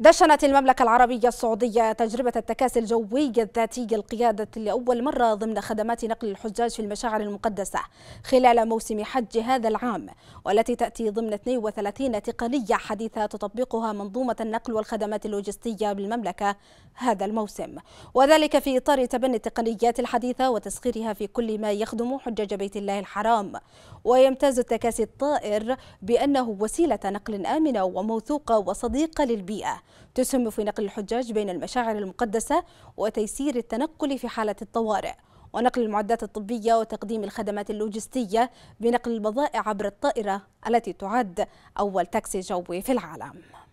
دشنت المملكة العربية السعودية تجربة التكاسي الجوي الذاتي القيادة لأول مرة ضمن خدمات نقل الحجاج في المشاعر المقدسة خلال موسم حج هذا العام والتي تأتي ضمن 32 تقنية حديثة تطبقها منظومة النقل والخدمات اللوجستية بالمملكة هذا الموسم وذلك في إطار تبني التقنيات الحديثة وتسخيرها في كل ما يخدم حجاج بيت الله الحرام ويمتاز التكاسي الطائر بأنه وسيلة نقل آمنة وموثوقة وصديقة للبيئة تسهم في نقل الحجاج بين المشاعر المقدسة وتيسير التنقل في حالة الطوارئ ونقل المعدات الطبية وتقديم الخدمات اللوجستية بنقل البضائع عبر الطائرة التي تعد أول تاكسي جوي في العالم